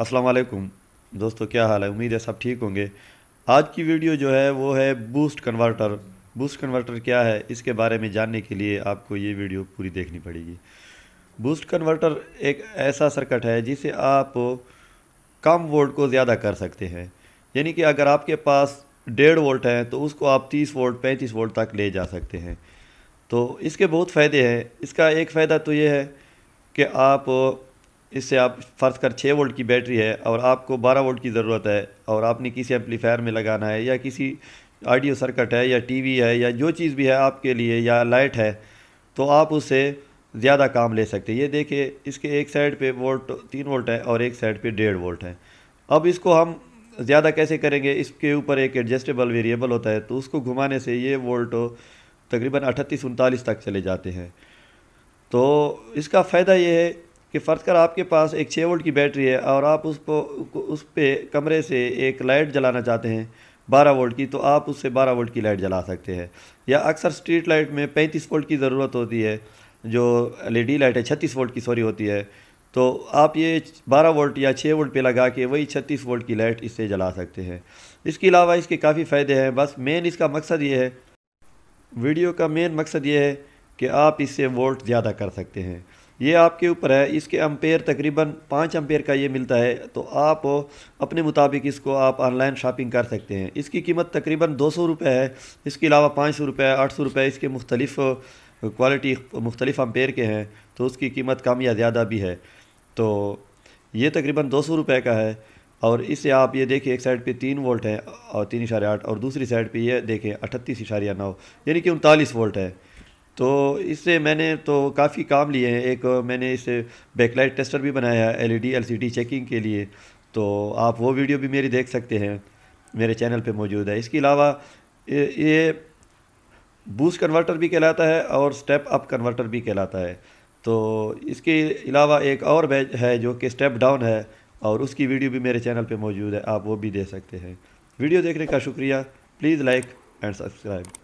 अस्सलाम वालेकुम दोस्तों क्या हाल है उम्मीद है सब ठीक होंगे आज की वीडियो जो है वो है बूस्ट कन्वर्टर बूस्ट कन्वर्टर क्या है इसके बारे में जानने के लिए आपको ये वीडियो पूरी देखनी पड़ेगी बूस्ट कन्वर्टर एक ऐसा सर्किट है जिसे आप कम वोल्ट को ज़्यादा कर सकते हैं यानी कि अगर आपके पास डेढ़ वोल्ट है तो उसको आप तीस वोल्ट पैंतीस वोल्ट तक ले जा सकते हैं तो इसके बहुत फ़ायदे हैं इसका एक फ़ायदा तो ये है कि आप इससे आप फ़र्ज़ कर छः वोल्ट की बैटरी है और आपको बारह वोल्ट की ज़रूरत है और आपने किसी एम्पलीफायर में लगाना है या किसी ऑडियो सर्कट है या टीवी है या जो चीज़ भी है आपके लिए या लाइट है तो आप उससे ज़्यादा काम ले सकते हैं ये देखिए इसके एक साइड पे वोल्ट तीन वोल्ट है और एक साइड पे डेढ़ वोल्ट है अब इसको हम ज़्यादा कैसे करेंगे इसके ऊपर एक एडजस्टेबल वेरिएबल होता है तो उसको घुमाने से ये वोल्ट तकरीबन अठतीस उनतालीस तक चले जाते हैं तो इसका फ़ायदा ये है कि फ़र्ज़ कर आपके पास एक छः वोल्ट की बैटरी है और आप उसको उस पर कमरे से एक लाइट जलाना चाहते हैं बारह वोल्ट की तो आप उससे बारह वोल्ट की लाइट जला सकते हैं या अक्सर स्ट्रीट लाइट में पैंतीस वोल्ट की ज़रूरत होती है जो एलईडी लाइट है छत्तीस वोल्ट की सॉरी होती है तो आप ये 12 वोल्ट या 6 वोल्ट पे लगा के वही 36 वोल्ट की लाइट इससे जला सकते हैं इसके अलावा इसके काफ़ी फ़ायदे हैं बस मेन इसका मकसद ये है वीडियो का मेन मकसद ये है कि आप इससे वोल्ट ज़्यादा कर सकते हैं ये आपके ऊपर है इसके अम्पेयर तकरीबन पाँच अम्पेयर का ये मिलता है तो आप अपने मुताबिक इसको आप ऑनलाइन शॉपिंग कर सकते हैं इसकी कीमत तकरीबन दो सौ रुपये है इसके अलावा पाँच सौ रुपये आठ सौ रुपये इसके मुख्तलिफ़ क्वालिटी मुख्तलिफ़ अम्पेयर के हैं तो उसकी कीमत कम या ज़्यादा भी है तो ये तकरीबन दो सौ रुपये का है और इससे आप ये देखें एक साइड पे तीन वोल्ट है और तीन इशारे आठ और दूसरी साइड पे ये देखें अठतीस इशारिया नौ यानी कि उनतालीस वोल्ट है तो इससे मैंने तो काफ़ी काम लिए हैं एक मैंने इसे बैकलाइट टेस्टर भी बनाया है एलईडी एलसीडी चेकिंग के लिए तो आप वो वीडियो भी मेरी देख सकते हैं मेरे चैनल पे मौजूद है इसके अलावा ये बूस्ट कन्वर्टर भी कहलाता है और स्टेप अप कन्वर्टर भी कहलाता है तो इसके अलावा एक और बैच है जो कि स्टेप डाउन है और उसकी वीडियो भी मेरे चैनल पर मौजूद है आप वो भी दे सकते हैं वीडियो देखने का शुक्रिया प्लीज़ लाइक एंड सब्सक्राइब